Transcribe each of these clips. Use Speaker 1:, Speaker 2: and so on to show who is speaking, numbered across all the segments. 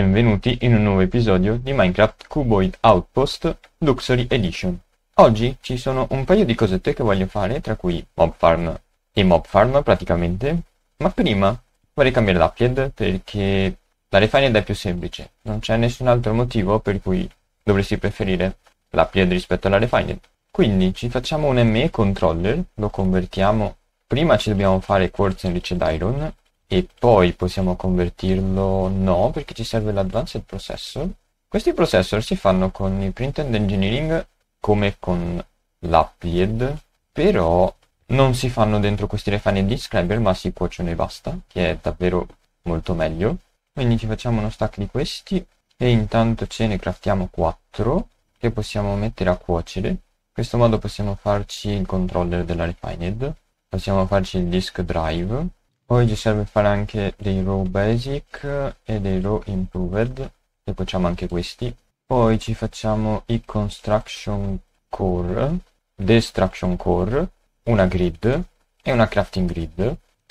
Speaker 1: benvenuti in un nuovo episodio di Minecraft Cuboid Outpost Luxury Edition. Oggi ci sono un paio di cosette che voglio fare, tra cui mob farm e mob farm praticamente, ma prima vorrei cambiare l'appied perché la refined è più semplice, non c'è nessun altro motivo per cui dovresti preferire l'appied rispetto alla refined. Quindi ci facciamo un ME controller, lo convertiamo, prima ci dobbiamo fare quartz invece di iron e poi possiamo convertirlo no perché ci serve l'advanced processor questi processor si fanno con il print and engineering come con l'applied però non si fanno dentro questi refined di ma si cuociono e basta che è davvero molto meglio quindi ci facciamo uno stack di questi e intanto ce ne craftiamo 4 che possiamo mettere a cuocere in questo modo possiamo farci il controller della refined possiamo farci il disk drive poi ci serve fare anche dei raw basic e dei raw improved, e facciamo anche questi. Poi ci facciamo i construction core, destruction core, una grid e una crafting grid.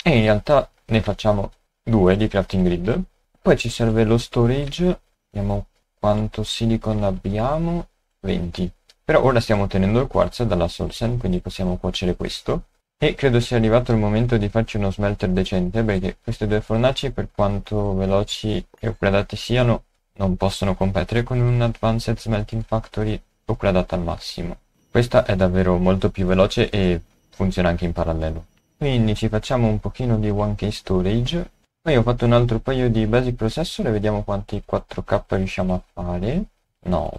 Speaker 1: E in realtà ne facciamo due di crafting grid. Poi ci serve lo storage, vediamo quanto silicon abbiamo, 20. però ora stiamo ottenendo il quarzo dalla Solsen, quindi possiamo cuocere questo. E credo sia arrivato il momento di farci uno smelter decente, perché queste due fornaci, per quanto veloci e upgradate siano, non possono competere con un Advanced Smelting Factory upgradata al massimo. Questa è davvero molto più veloce e funziona anche in parallelo. Quindi ci facciamo un pochino di 1K storage. Poi ho fatto un altro paio di basic processor e vediamo quanti 4K riusciamo a fare. 9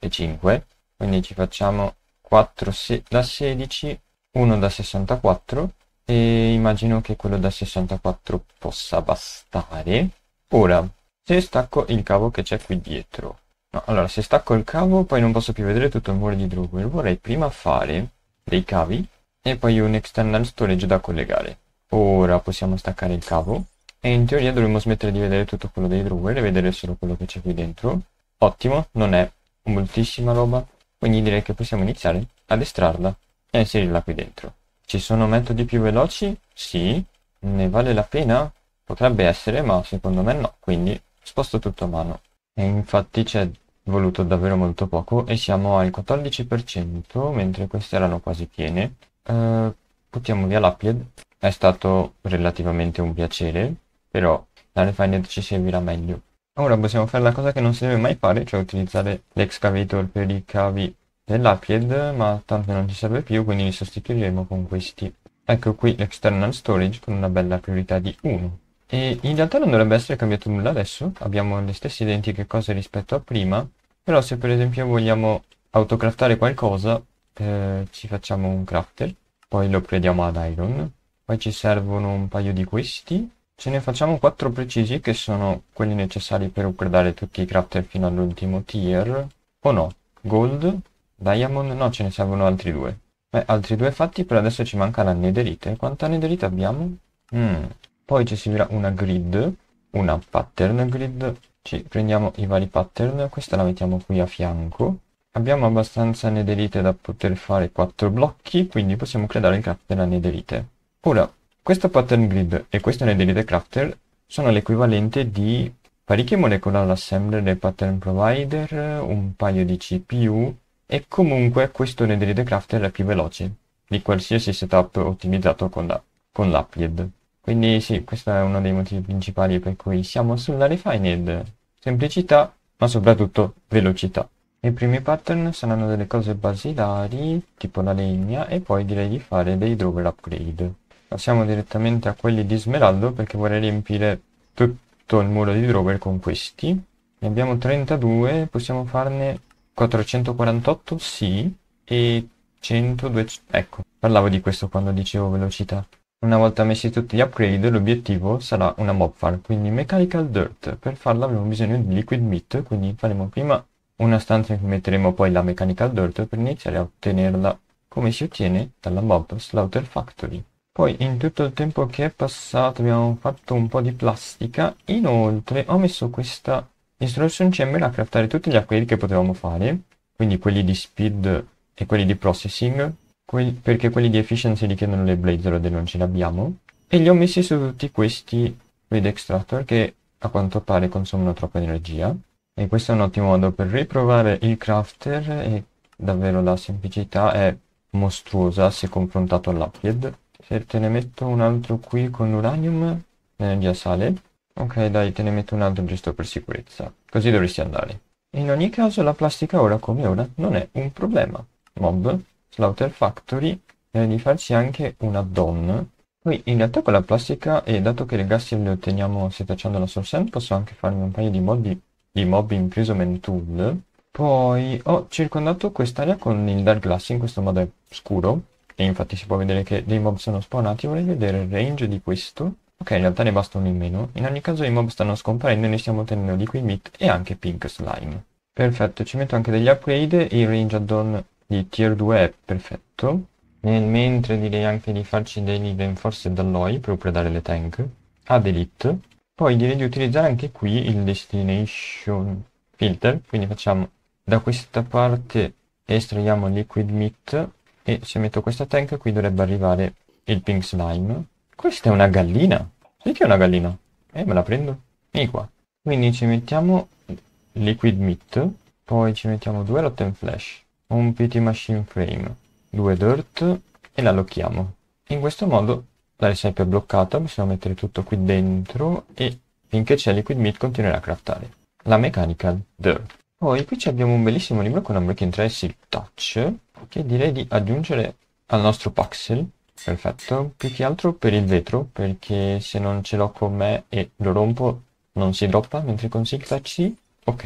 Speaker 1: e 5. Quindi ci facciamo 4 se da 16 uno da 64 e immagino che quello da 64 possa bastare. Ora, se stacco il cavo che c'è qui dietro, no, allora se stacco il cavo poi non posso più vedere tutto il muro di Drupal, vorrei prima fare dei cavi e poi un external storage da collegare. Ora possiamo staccare il cavo e in teoria dovremmo smettere di vedere tutto quello dei Drupal e vedere solo quello che c'è qui dentro. Ottimo, non è moltissima roba, quindi direi che possiamo iniziare ad estrarla e inserirla qui dentro. Ci sono metodi più veloci? Sì. Ne vale la pena? Potrebbe essere, ma secondo me no, quindi sposto tutto a mano. E infatti c'è voluto davvero molto poco e siamo al 14%, mentre queste erano quasi piene. Uh, buttiamo via l'applied. è stato relativamente un piacere, però la Refined ci servirà meglio. Ora possiamo fare la cosa che non si deve mai fare, cioè utilizzare l'excavator per i cavi dell'Apied, ma tanto non ci serve più, quindi li sostituiremo con questi. Ecco qui l'external storage con una bella priorità di 1. E in realtà non dovrebbe essere cambiato nulla adesso, abbiamo le stesse identiche cose rispetto a prima, però se per esempio vogliamo autocraftare qualcosa, eh, ci facciamo un crafter, poi lo prendiamo ad iron, poi ci servono un paio di questi, ce ne facciamo 4 precisi che sono quelli necessari per upgradare tutti i crafter fino all'ultimo tier, o no, gold, Diamond, no, ce ne servono altri due. Beh, altri due fatti, per adesso ci manca l'anederite. Quanta anederite abbiamo? Mm. Poi ci servirà una grid, una pattern grid. Ci prendiamo i vari pattern, questa la mettiamo qui a fianco. Abbiamo abbastanza anederite da poter fare 4 blocchi, quindi possiamo creare il crafter anederite. Ora, questo pattern grid e questo anederite crafter sono l'equivalente di parecchie molecular assembler del pattern provider, un paio di CPU, e comunque questo Netherite Crafter è più veloce di qualsiasi setup ottimizzato con, la, con l'Applied. Quindi sì, questo è uno dei motivi principali per cui siamo sulla Refined. Semplicità, ma soprattutto velocità. I primi pattern saranno delle cose basilari, tipo la legna, e poi direi di fare dei drover upgrade. Passiamo direttamente a quelli di smeraldo perché vorrei riempire tutto il muro di drover con questi. Ne abbiamo 32, possiamo farne 448 sì e 102 ecco, parlavo di questo quando dicevo velocità. Una volta messi tutti gli upgrade, l'obiettivo sarà una mob farm, quindi mechanical dirt. Per farla avremo bisogno di liquid meat, quindi faremo prima una stanza in cui metteremo poi la mechanical dirt per iniziare a ottenerla come si ottiene dalla mob slaughter factory. Poi in tutto il tempo che è passato abbiamo fatto un po' di plastica, inoltre ho messo questa Instruction Chamber a craftare tutti gli acqueri che potevamo fare, quindi quelli di speed e quelli di processing, que perché quelli di efficiency richiedono le blade rod e non ce le abbiamo, e li ho messi su tutti questi blade extractor che a quanto pare consumano troppa energia, e questo è un ottimo modo per riprovare il crafter e davvero la semplicità è mostruosa se confrontato all'Upgrade. Se te ne metto un altro qui con l'uranium, l'energia sale Ok, dai, te ne metto un altro giusto per sicurezza. Così dovresti andare. In ogni caso, la plastica ora come ora non è un problema. Mob, Slaughter Factory, e di farsi anche una add-on. Poi, in realtà con la plastica, e dato che le gas le otteniamo setacciando la source end, posso anche farmi un paio di, mob, di mob in Prism Tool. Poi ho circondato quest'area con il Dark Glass, in questo modo è scuro, e infatti si può vedere che dei mob sono spawnati. Vorrei vedere il range di questo Ok, in realtà ne basta uno in meno. In ogni caso i mob stanno scomparendo e noi stiamo ottenendo Liquid Meat e anche Pink Slime. Perfetto, ci metto anche degli upgrade e il range add-on di tier 2 è perfetto. Nel mentre direi anche di farci dei degli reinforced Dalloy per dare le tank. Ad Elite. Poi direi di utilizzare anche qui il Destination Filter, quindi facciamo da questa parte estraiamo Liquid Meat e se metto questa tank qui dovrebbe arrivare il Pink Slime questa è una gallina? Sì che è una gallina. Eh, me la prendo. Vieni qua. Quindi ci mettiamo liquid meat, poi ci mettiamo due rotten flash, un PT machine frame, due dirt e la lochiamo. In questo modo la recipe è bloccata, Possiamo mettere tutto qui dentro e finché c'è liquid meat continuerà a craftare. La meccanica dirt. Poi qui abbiamo un bellissimo libro con un Unbreaking 3 il Touch che direi di aggiungere al nostro Paxel Perfetto, più che altro per il vetro, perché se non ce l'ho con me e lo rompo non si droppa, mentre con Sigta C, ok.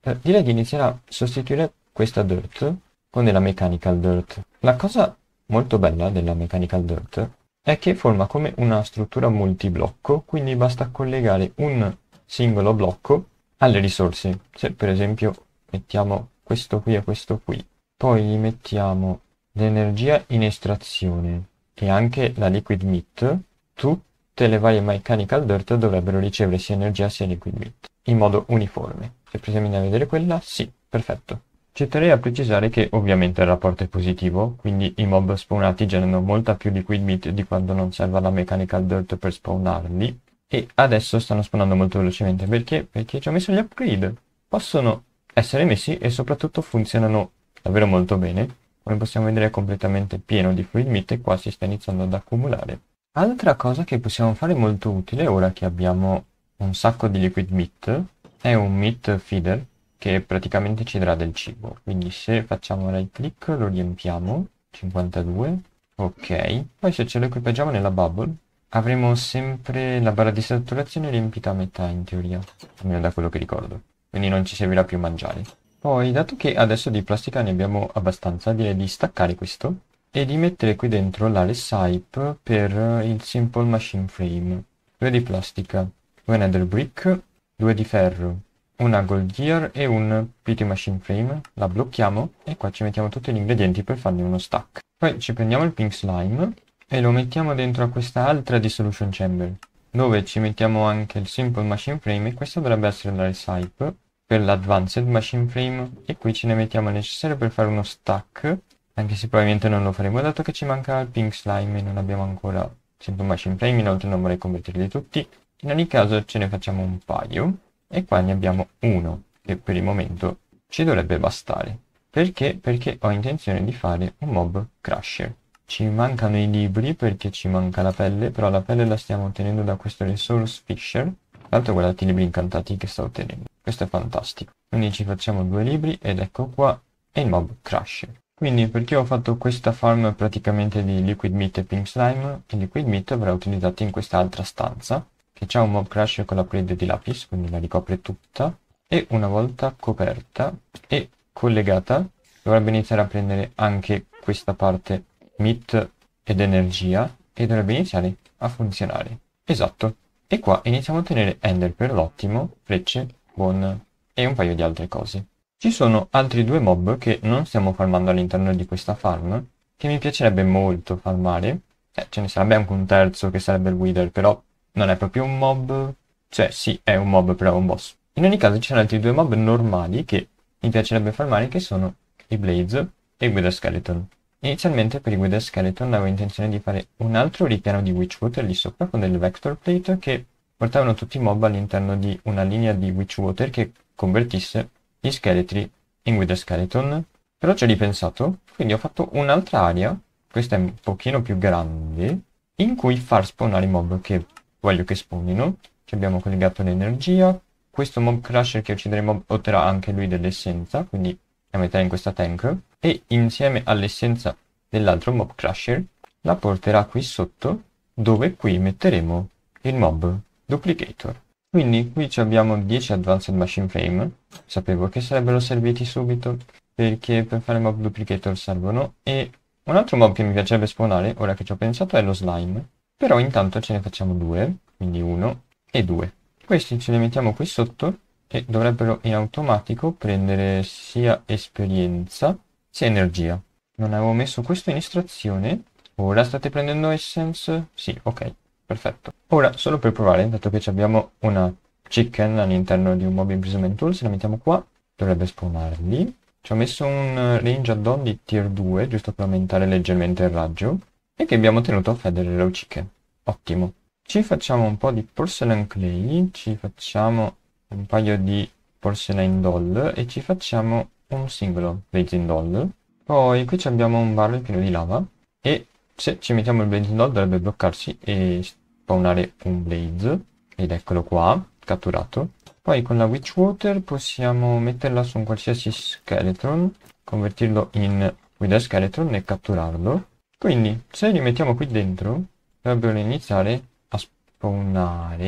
Speaker 1: Eh, direi di iniziare a sostituire questa dirt con della mechanical dirt. La cosa molto bella della mechanical dirt è che forma come una struttura multiblocco, quindi basta collegare un singolo blocco alle risorse. Se per esempio mettiamo questo qui e questo qui, poi gli mettiamo l'energia in estrazione, e anche la Liquid Meat, tutte le varie Mechanical Dirt dovrebbero ricevere sia energia sia Liquid Meat, in modo uniforme. Se proviamo a vedere quella, sì, perfetto. Ci terrei a precisare che ovviamente il rapporto è positivo, quindi i mob spawnati generano molta più liquid meat di quando non serva la mechanical dirt per spawnarli. E adesso stanno spawnando molto velocemente perché? Perché ci ho messo gli upgrade. Possono essere messi e soprattutto funzionano davvero molto bene. Come possiamo vedere è completamente pieno di fluid meat e qua si sta iniziando ad accumulare. Altra cosa che possiamo fare molto utile ora che abbiamo un sacco di liquid meat è un meat feeder che praticamente ci darà del cibo. Quindi se facciamo right click lo riempiamo, 52, ok. Poi se ce lo equipaggiamo nella bubble avremo sempre la barra di saturazione riempita a metà in teoria, almeno da quello che ricordo. Quindi non ci servirà più mangiare. Poi, dato che adesso di plastica ne abbiamo abbastanza, direi di staccare questo e di mettere qui dentro la recipe per il simple machine frame. Due di plastica, due nether brick, due di ferro, una gold gear e un PT machine frame. La blocchiamo e qua ci mettiamo tutti gli ingredienti per farne uno stack. Poi ci prendiamo il pink slime e lo mettiamo dentro a questa altra dissolution chamber dove ci mettiamo anche il simple machine frame e questa dovrebbe essere la recipe per l'Advanced Machine Frame e qui ce ne mettiamo il necessario per fare uno stack anche se probabilmente non lo faremo dato che ci manca il Pink Slime e non abbiamo ancora 100 Machine Frame inoltre non vorrei convertirli tutti in ogni caso ce ne facciamo un paio e qua ne abbiamo uno che per il momento ci dovrebbe bastare perché? Perché ho intenzione di fare un mob crusher. Ci mancano i libri perché ci manca la pelle, però la pelle la stiamo ottenendo da questo resource fisher. Tra l'altro guardate i libri incantati che sta ottenendo. Questo è fantastico. Quindi ci facciamo due libri ed ecco qua e il mob crash. Quindi perché ho fatto questa farm praticamente di Liquid Meat e Pink Slime, il Liquid Meat verrà utilizzato in quest'altra stanza, che c'è un mob crash con la prede di lapis, quindi la ricopre tutta, e una volta coperta e collegata dovrebbe iniziare a prendere anche questa parte meat ed energia e dovrebbe iniziare a funzionare. Esatto. E qua iniziamo a ottenere ender per l'ottimo, frecce One e un paio di altre cose. Ci sono altri due mob che non stiamo farmando all'interno di questa farm, che mi piacerebbe molto farmare. Eh, ce ne sarebbe anche un terzo che sarebbe il Wither, però non è proprio un mob. Cioè, sì, è un mob, però è un boss. In ogni caso ci sono altri due mob normali che mi piacerebbe farmare, che sono i Blaze e il Wither Skeleton. Inizialmente per i Wither Skeleton avevo intenzione di fare un altro ripiano di Witchwood lì sopra con delle Vector Plate che portavano tutti i mob all'interno di una linea di Witchwater che convertisse gli scheletri in Wither Skeleton. Però ci ho ripensato, quindi ho fatto un'altra area, questa è un pochino più grande, in cui far spawnare i mob che voglio che spawnino. Ci abbiamo collegato l'energia, questo mob crusher che ucciderà i mob otterrà anche lui dell'essenza, quindi la metterà in questa tank, e insieme all'essenza dell'altro mob crusher la porterà qui sotto, dove qui metteremo il mob duplicator. Quindi qui abbiamo 10 advanced machine frame, sapevo che sarebbero serviti subito perché per fare mob duplicator servono e un altro mob che mi piacerebbe spawnare, ora che ci ho pensato, è lo slime. Però intanto ce ne facciamo due, quindi uno e due. Questi ce li mettiamo qui sotto e dovrebbero in automatico prendere sia esperienza sia energia. Non avevo messo questo in estrazione. Ora state prendendo essence? Sì, ok perfetto. Ora, solo per provare, dato che abbiamo una chicken all'interno di un mob imprisonment tool, se la mettiamo qua, dovrebbe spawnare lì. Ci ho messo un eh, range add-on di tier 2, giusto per aumentare leggermente il raggio, e che abbiamo tenuto a feather low chicken. Ottimo. Ci facciamo un po' di porcelain clay, ci facciamo un paio di porcelain doll e ci facciamo un singolo blazing doll. Poi qui abbiamo un barrel pieno di lava e se ci mettiamo il blazing doll dovrebbe bloccarsi e spawnare un blaze ed eccolo qua, catturato. Poi con la witch water possiamo metterla su un qualsiasi skeleton convertirlo in With a Skeleton e catturarlo. Quindi, se li mettiamo qui dentro, dovrebbero iniziare a spawnare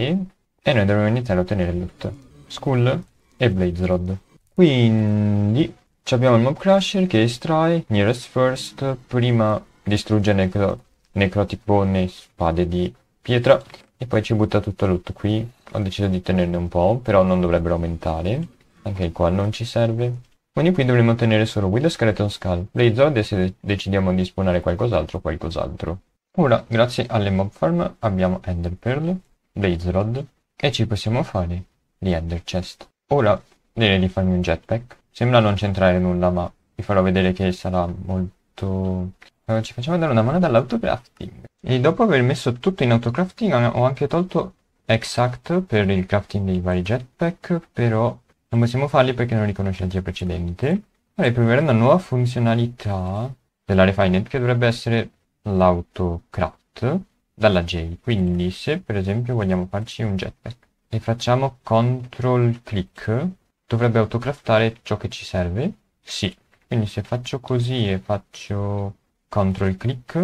Speaker 1: e noi dovremmo iniziare a ottenere loot. Skull e Blaze Rod. Quindi, abbiamo il Mob Crusher che estrae Nearest First, prima distruggere necro necrotipone, spade di pietra e poi ci butta tutto loot qui. Ho deciso di tenerne un po', però non dovrebbero aumentare. Anche qua non ci serve. Quindi qui dovremmo tenere solo Guido Skeleton Skull, Blazord e se decidiamo di spawnare qualcos'altro, qualcos'altro. Ora, grazie alle mob farm, abbiamo Ender Pearl, Blazerod e ci possiamo fare gli Ender Chest. Ora, direi di farmi un jetpack. Sembra non c'entrare nulla, ma vi farò vedere che sarà molto fatto... Allora, ci facciamo dare una mano dall'autocrafting. E dopo aver messo tutto in autocrafting ho anche tolto exact per il crafting dei vari jetpack, però non possiamo farli perché non riconosce la tia precedente. Vorrei provare una nuova funzionalità della refinement che dovrebbe essere l'autocraft dalla J. Quindi se per esempio vogliamo farci un jetpack e facciamo control click, dovrebbe autocraftare ciò che ci serve? Sì, quindi se faccio così e faccio CTRL click,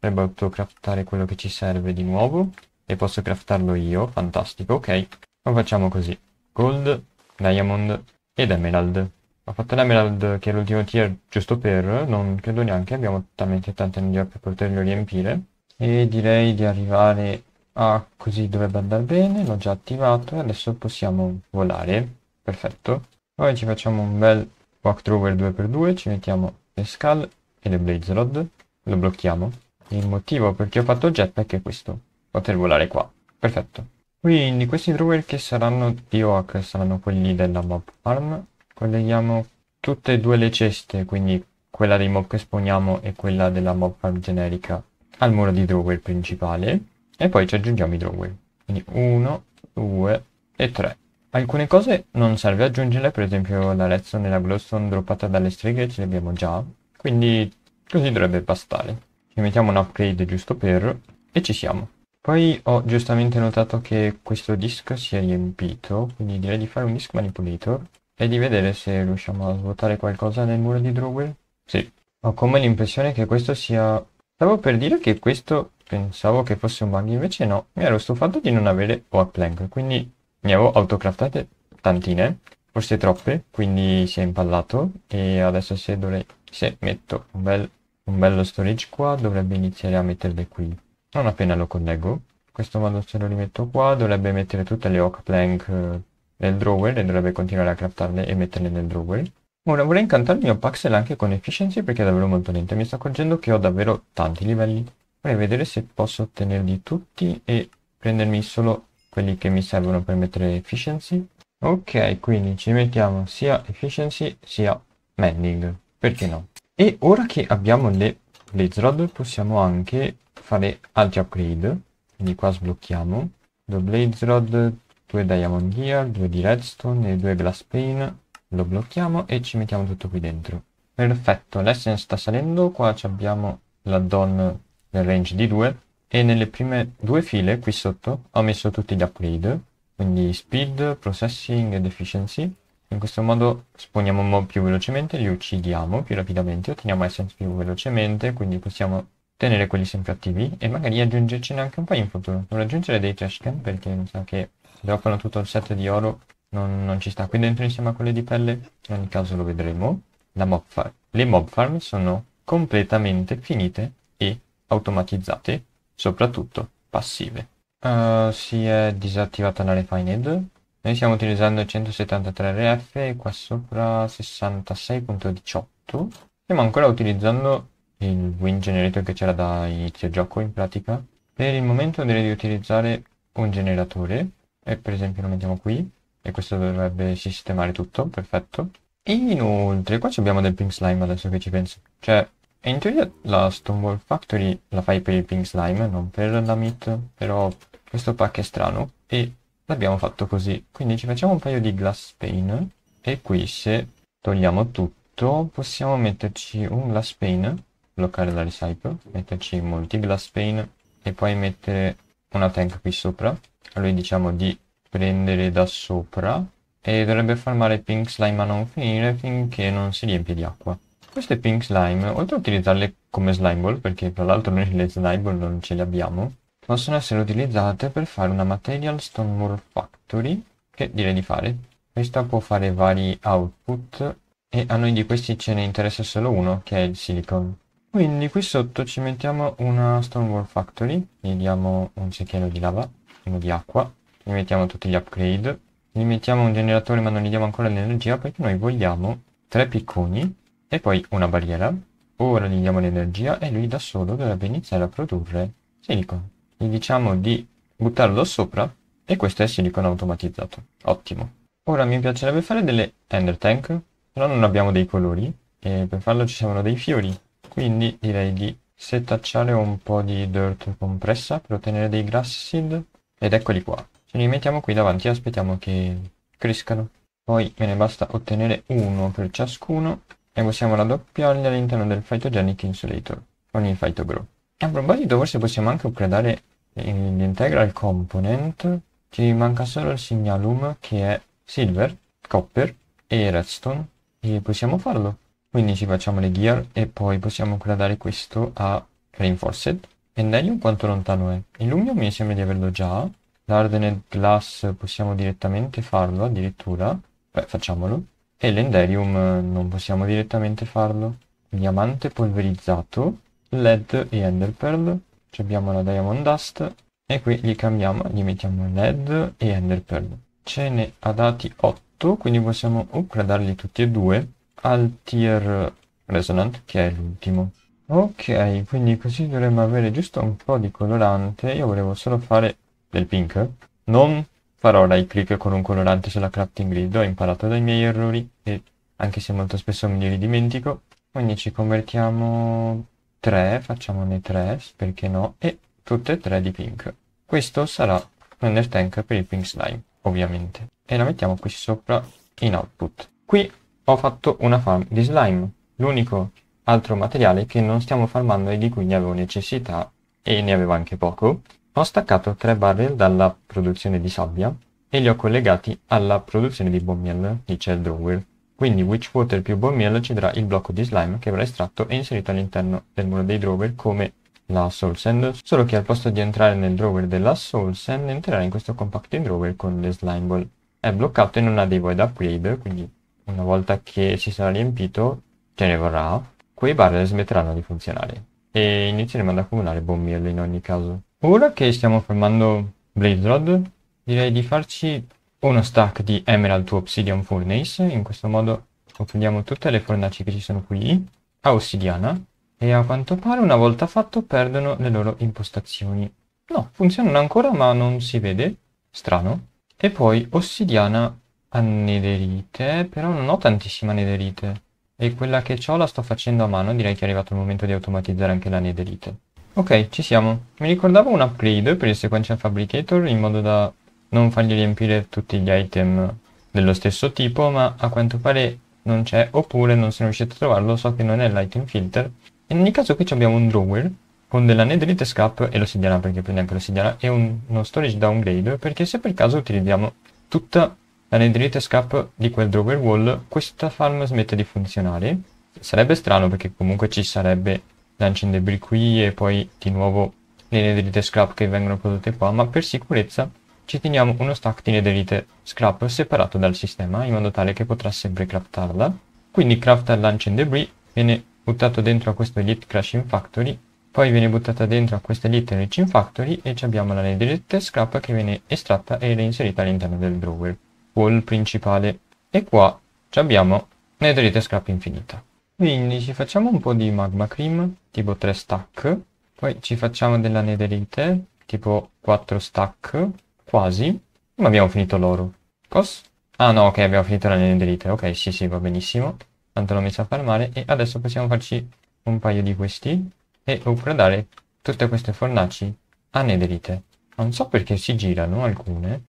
Speaker 1: avrebbe potuto craftare quello che ci serve di nuovo. E posso craftarlo io, fantastico, ok. Lo facciamo così. Gold, Diamond ed Emerald. Ho fatto l'Emerald che è l'ultimo tier giusto per, non credo neanche, abbiamo talmente tante energie per poterlo riempire. E direi di arrivare a così dovrebbe andare bene, l'ho già attivato e adesso possiamo volare. Perfetto. Poi ci facciamo un bel walkthrougher 2 x 2 ci mettiamo le Pascal e le blaze rod, lo blocchiamo. Il motivo perché ho fatto jetpack è questo, poter volare qua, perfetto. Quindi questi drawer che saranno di Oak saranno quelli della mob farm, colleghiamo tutte e due le ceste, quindi quella dei mob che spawniamo e quella della mob farm generica al muro di drawer principale e poi ci aggiungiamo i drawer. Quindi 1, 2 e 3. Alcune cose non serve aggiungerle, per esempio la redstone e la glowstone droppata dalle streghe ce le abbiamo già, quindi così dovrebbe bastare. Ci mettiamo un upgrade giusto per e ci siamo. Poi ho giustamente notato che questo disk si è riempito, quindi direi di fare un disk manipulator e di vedere se riusciamo a svuotare qualcosa nel muro di Drowell. Sì, ho come l'impressione che questo sia... Stavo per dire che questo pensavo che fosse un bug, invece no, mi ero stufato di non avere Warplank, quindi ne avevo autocraftate tantine, forse troppe, quindi si è impallato e adesso se, dovrei, se metto un, bel, un bello storage qua dovrebbe iniziare a metterle qui. Non appena lo collego, In questo modo se lo rimetto qua dovrebbe mettere tutte le oak plank nel eh, drawer e dovrebbe continuare a craftarle e metterle nel drawer. Ora vorrei incantare il mio Paxel anche con efficiency perché è davvero molto lento mi sto accorgendo che ho davvero tanti livelli. Vorrei vedere se posso ottenerli tutti e prendermi solo quelli che mi servono per mettere efficiency ok quindi ci mettiamo sia efficiency sia mending perché no e ora che abbiamo le Blizzard possiamo anche fare altri upgrade quindi qua sblocchiamo due Blizzard due Diamond Gear due di Redstone e due Glass Pane lo blocchiamo e ci mettiamo tutto qui dentro perfetto l'essence sta salendo qua abbiamo la don nel range di 2 e nelle prime due file qui sotto ho messo tutti gli upgrade quindi speed, processing ed efficiency in questo modo sponiamo mob più velocemente, li uccidiamo più rapidamente, otteniamo essence più velocemente, quindi possiamo tenere quelli sempre attivi e magari aggiungercene anche un po' in futuro. Dovrò aggiungere dei trash can perché mi sa che droppano tutto il set di oro, non, non, ci sta qui dentro insieme a quelle di pelle, in ogni caso lo vedremo. La Mob le mob farm sono completamente finite e automatizzate soprattutto passive. Uh, si è disattivata la Refined. Noi stiamo utilizzando 173RF e qua sopra 66.18. Stiamo ancora utilizzando il win generator che c'era da inizio gioco in pratica. Per il momento direi di utilizzare un generatore e per esempio lo mettiamo qui e questo dovrebbe sistemare tutto, perfetto. inoltre qua abbiamo del pink slime adesso che ci penso. Cioè e in teoria la Stonewall Factory la fai per il Pink Slime, non per la Meat, però questo pack è strano e l'abbiamo fatto così. Quindi ci facciamo un paio di glass pane e qui se togliamo tutto possiamo metterci un glass pane, bloccare la recycle, metterci molti glass pane e poi mettere una tank qui sopra. A lui diciamo di prendere da sopra e dovrebbe farmare Pink Slime a non finire finché non si riempie di acqua. Queste pink slime, oltre a utilizzarle come slime ball, perché tra l'altro noi le slime ball non ce le abbiamo, possono essere utilizzate per fare una material stone mur factory, che direi di fare. Questa può fare vari output e a noi di questi ce ne interessa solo uno, che è il silicon. Quindi qui sotto ci mettiamo una stone mur factory, gli diamo un secchiello di lava, uno di acqua, gli mettiamo tutti gli upgrade, gli mettiamo un generatore ma non gli diamo ancora l'energia perché noi vogliamo tre picconi e poi una barriera. Ora gli diamo l'energia e lui da solo dovrebbe iniziare a produrre silicon. Gli diciamo di buttarlo sopra e questo è silicon automatizzato. Ottimo. Ora mi piacerebbe fare delle tender tank, però non abbiamo dei colori e per farlo ci servono dei fiori. Quindi direi di setacciare un po' di dirt compressa per ottenere dei grass seed ed eccoli qua. Ce li mettiamo qui davanti e aspettiamo che crescano. Poi me ne basta ottenere uno per ciascuno e possiamo raddoppiarli all'interno del Phytogenic Insulator con il PhytoGrow. A proposito forse possiamo anche upgradare eh, l'integral component, ci manca solo il signalum che è silver, copper e redstone e possiamo farlo. Quindi ci facciamo le gear e poi possiamo upgradare questo a reinforced. Pendelium quanto lontano è? Illumium mi sembra di averlo già. L'Ardened Glass possiamo direttamente farlo addirittura. Beh, facciamolo. E l'enderium eh, non possiamo direttamente farlo. Diamante polverizzato, lead e enderpearl. Ci abbiamo la diamond dust e qui li cambiamo, gli mettiamo lead e enderpearl. Ce ne ha dati 8, quindi possiamo upgradarli tutti e due al tier resonant che è l'ultimo. Ok, quindi così dovremmo avere giusto un po' di colorante. Io volevo solo fare del pink, non Farò right click con un colorante sulla crafting grid, ho imparato dai miei errori e anche se molto spesso me li dimentico. Quindi ci convertiamo 3, facciamone 3, perché no, e tutte e tre di pink. Questo sarà render tank per il pink slime, ovviamente. E la mettiamo qui sopra in output. Qui ho fatto una farm di slime, l'unico altro materiale che non stiamo farmando e di cui ne avevo necessità e ne avevo anche poco ho staccato tre barrel dalla produzione di sabbia e li ho collegati alla produzione di bommiel, dice il drawer. Quindi Witchwater più meal ci darà il blocco di slime che verrà estratto e inserito all'interno del muro dei drawer come la Soul Sand, solo che al posto di entrare nel drawer della Soul Sand entrerà in questo compacting drawer con le Slime Ball. È bloccato e non ha dei void upgrade, quindi una volta che si sarà riempito ce ne vorrà, quei barrel smetteranno di funzionare e inizieremo ad accumulare bombiello in ogni caso. Ora che stiamo formando Blaze direi di farci uno stack di Emerald to Obsidian Furnace, in questo modo offriamo tutte le fornaci che ci sono qui, a Ossidiana, e a quanto pare una volta fatto perdono le loro impostazioni. No, funzionano ancora ma non si vede, strano. E poi Ossidiana a nederite, però non ho tantissima nederite. E quella che ho la sto facendo a mano, direi che è arrivato il momento di automatizzare anche la nederite. Ok, ci siamo. Mi ricordavo un upgrade per il sequential fabricator in modo da non fargli riempire tutti gli item dello stesso tipo, ma a quanto pare non c'è, oppure non sono riuscito a trovarlo, so che non è l'item filter. In ogni caso qui abbiamo un drawer con della netherite scap e l'ossidiana perché prende anche l'ossidiana è un, uno storage downgrade perché se per caso utilizziamo tutta la netherite scap di quel drawer wall questa farm smette di funzionare. Sarebbe strano perché comunque ci sarebbe lancio in debris qui e poi di nuovo le nederite scrap che vengono prodotte qua, ma per sicurezza ci teniamo uno stack di nederite scrap separato dal sistema in modo tale che potrà sempre craftarla. Quindi crafta launch and debris viene buttato dentro a questo elite crashing factory, poi viene buttata dentro a questa elite enriching factory e abbiamo la nederite scrap che viene estratta e reinserita all'interno del drawer, wall principale. E qua abbiamo nederite scrap infinita. Quindi ci facciamo un po' di magma cream, tipo 3 stack, poi ci facciamo della nederite, tipo 4 stack, quasi, ma abbiamo finito l'oro. Cos? Ah no, ok, abbiamo finito la nederite, ok, sì sì, va benissimo, tanto l'ho messa a farmare, e adesso possiamo farci un paio di questi, e upgradare tutte queste fornaci a nederite. Non so perché si girano alcune.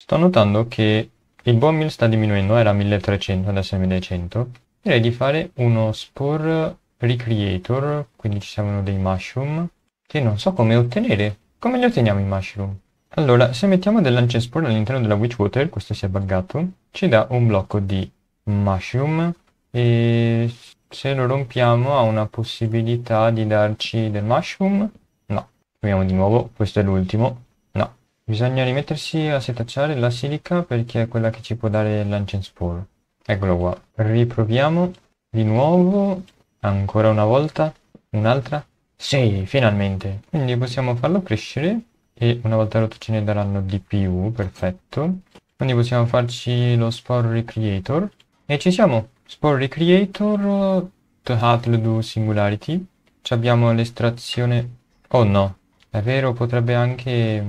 Speaker 1: Sto notando che il buon meal sta diminuendo, era 1300, adesso è 1100, direi di fare uno Spore Recreator, quindi ci servono dei mushroom, che non so come ottenere. Come li otteniamo i mushroom? Allora, se mettiamo del spore all'interno della Witchwater, questo si è buggato, ci dà un blocco di mushroom e se lo rompiamo ha una possibilità di darci del mushroom? No. Proviamo di nuovo, questo è l'ultimo. No. Bisogna rimettersi a setacciare la silica perché è quella che ci può dare il spore. Eccolo qua. Riproviamo di nuovo. Ancora una volta. Un'altra. Sì, finalmente. Quindi possiamo farlo crescere e una volta rotto ce ne daranno di più. Perfetto. Quindi possiamo farci lo Spore Recreator. E ci siamo. Spore Recreator. Hatl do Singularity. Ci abbiamo l'estrazione... Oh no. È vero, potrebbe anche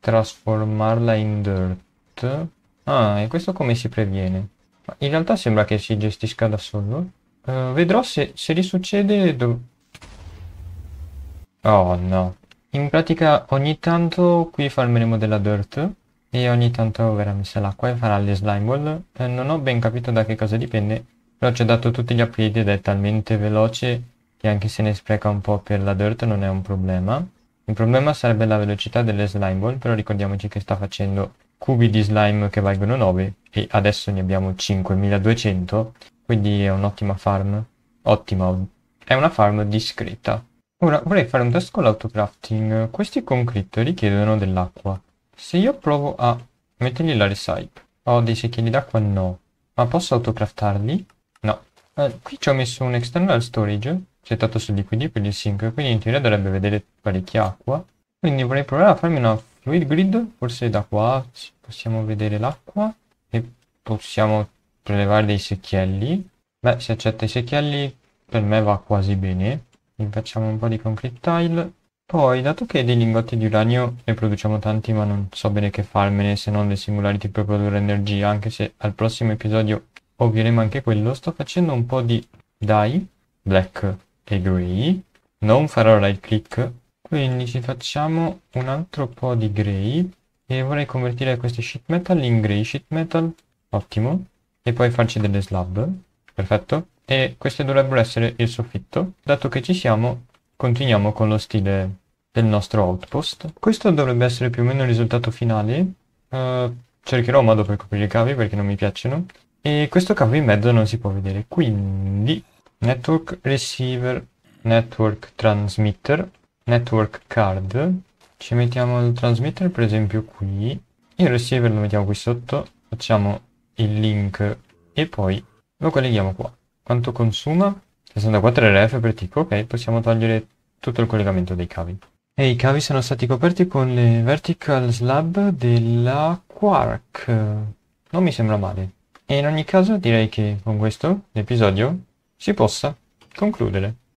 Speaker 1: trasformarla in dirt. Ah, e questo come si previene? in realtà sembra che si gestisca da solo. Uh, vedrò se, se risuccede... Do... Oh no. In pratica ogni tanto qui farmeremo della dirt e ogni tanto verrà messa l'acqua e farà le slime ball. Eh, non ho ben capito da che cosa dipende, però ci ha dato tutti gli upgrade ed è talmente veloce che anche se ne spreca un po' per la dirt non è un problema. Il problema sarebbe la velocità delle slime ball, però ricordiamoci che sta facendo cubi di slime che valgono 9 e adesso ne abbiamo 5200, quindi è un'ottima farm. Ottima, è una farm discreta. Ora vorrei fare un test con l'autocrafting. Questi concrit richiedono dell'acqua. Se io provo a mettergli la recipe, ho dei secchielli d'acqua? No. Ma posso autocraftarli? No. Eh, qui ci ho messo un external storage settato su liquidi per il sync, quindi in teoria dovrebbe vedere parecchia acqua. Quindi vorrei provare a farmi una Fluid grid, forse da qua possiamo vedere l'acqua e possiamo prelevare dei secchielli. Beh, se accetta i secchielli per me va quasi bene. Quindi facciamo un po' di concrete tile. Poi, dato che dei lingotti di uranio ne produciamo tanti ma non so bene che farmene se non le singularity per produrre energia, anche se al prossimo episodio ovvieremo anche quello, sto facendo un po' di dye, black e grey. Non farò right click quindi ci facciamo un altro po' di grey e vorrei convertire questi sheet metal in grey sheet metal, ottimo, e poi farci delle slab, perfetto. E queste dovrebbero essere il soffitto. Dato che ci siamo, continuiamo con lo stile del nostro outpost. Questo dovrebbe essere più o meno il risultato finale. Uh, cercherò un modo per coprire i cavi perché non mi piacciono. E questo cavo in mezzo non si può vedere, quindi network receiver, network transmitter, network card ci mettiamo il transmitter per esempio qui il receiver lo mettiamo qui sotto facciamo il link e poi lo colleghiamo qua quanto consuma? 64 RF per tipo ok possiamo togliere tutto il collegamento dei cavi e i cavi sono stati coperti con le vertical slab della Quark non mi sembra male e in ogni caso direi che con questo l'episodio si possa concludere